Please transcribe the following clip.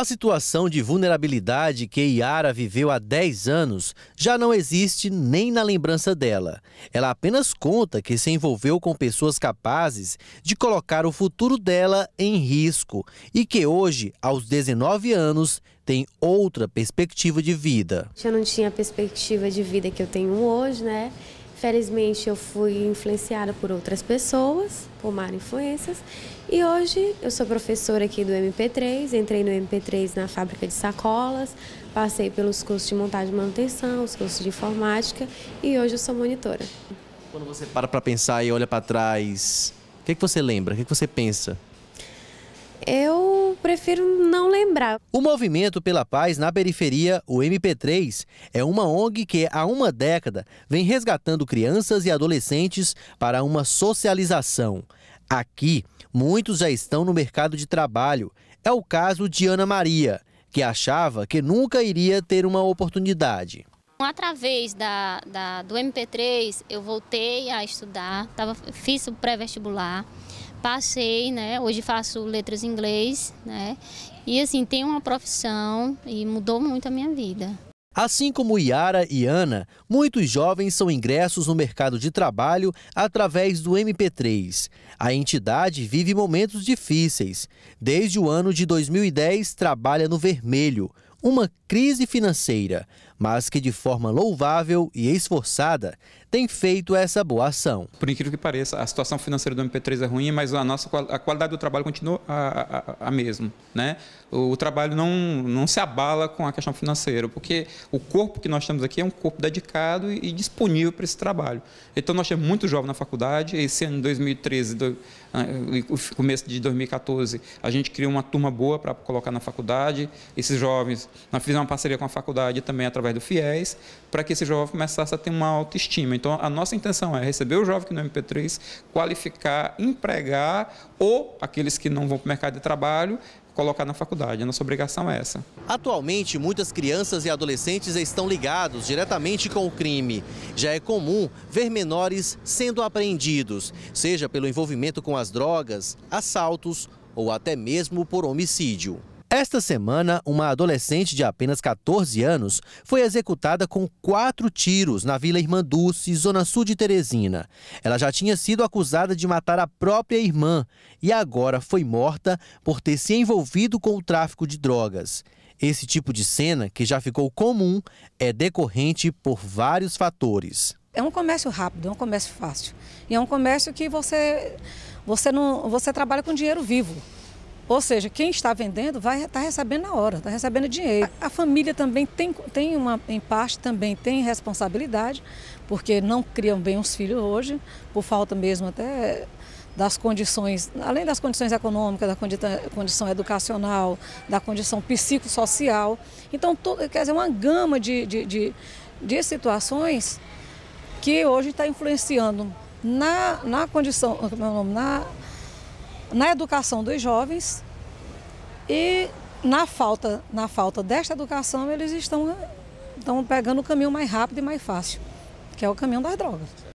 A situação de vulnerabilidade que Iara viveu há 10 anos já não existe nem na lembrança dela. Ela apenas conta que se envolveu com pessoas capazes de colocar o futuro dela em risco e que hoje, aos 19 anos, tem outra perspectiva de vida. Eu não tinha a perspectiva de vida que eu tenho hoje, né? Felizmente eu fui influenciada por outras pessoas, por mar influências, e hoje eu sou professora aqui do MP3, entrei no MP3 na fábrica de sacolas, passei pelos cursos de montagem e manutenção, os cursos de informática e hoje eu sou monitora. Quando você para para pensar e olha para trás, o que, que você lembra? O que, que você pensa? Eu prefiro não lembrar. O Movimento pela Paz na Periferia, o MP3, é uma ONG que há uma década vem resgatando crianças e adolescentes para uma socialização. Aqui, muitos já estão no mercado de trabalho. É o caso de Ana Maria, que achava que nunca iria ter uma oportunidade. Através da, da do MP3, eu voltei a estudar, tava, fiz o pré-vestibular, passei, né? Hoje faço letras em inglês, né? E assim, tenho uma profissão e mudou muito a minha vida. Assim como Yara e Ana, muitos jovens são ingressos no mercado de trabalho através do MP3. A entidade vive momentos difíceis. Desde o ano de 2010, trabalha no vermelho, uma crise financeira mas que de forma louvável e esforçada tem feito essa boa ação. Por incrível que pareça, a situação financeira do MP3 é ruim, mas a nossa a qualidade do trabalho continua a, a, a mesma. Né? O, o, trabalho não, não se abala com a questão financeira, porque o corpo que nós temos aqui é um corpo dedicado e, e disponível para esse trabalho. Então, nós temos muito jovem na faculdade, esse ano de 2013, do, ah, começo de 2014, a gente criou uma turma boa para colocar na faculdade, esses jovens, nós fizemos uma parceria com a faculdade também através através do FIES, para que esse jovem começasse a ter uma autoestima. Então, a nossa intenção é receber o jovem que no MP3, qualificar, empregar ou aqueles que não vão para o mercado de trabalho, colocar na faculdade. A nossa obrigação é essa. Atualmente, muitas crianças e adolescentes estão ligados diretamente com o crime. Já é comum ver menores sendo apreendidos, seja pelo envolvimento com as drogas, assaltos ou até mesmo por homicídio. Esta semana, uma adolescente de apenas 14 anos foi executada com quatro tiros na Vila Irmã Dulce, zona sul de Teresina. Ela já tinha sido acusada de matar a própria irmã e agora foi morta por ter se envolvido com o tráfico de drogas. Esse tipo de cena, que já ficou comum, é decorrente por vários fatores. É um comércio rápido, é um comércio fácil. E é um comércio que você, você, não, você trabalha com dinheiro vivo. Ou seja, quem está vendendo vai estar tá recebendo na hora, está recebendo dinheiro. A, família também tem, tem uma, em parte, também tem responsabilidade, porque não criam bem os filhos hoje, por falta mesmo até das condições, além das condições econômicas, da condição educacional, da condição psicossocial. Então, todo, quer dizer, uma gama de, de, de, de situações que hoje está influenciando na, na condição, como é o nome, na na educação dos jovens e na falta, na falta desta educação eles estão, estão pegando o caminho mais rápido e mais fácil, que é o caminho das drogas.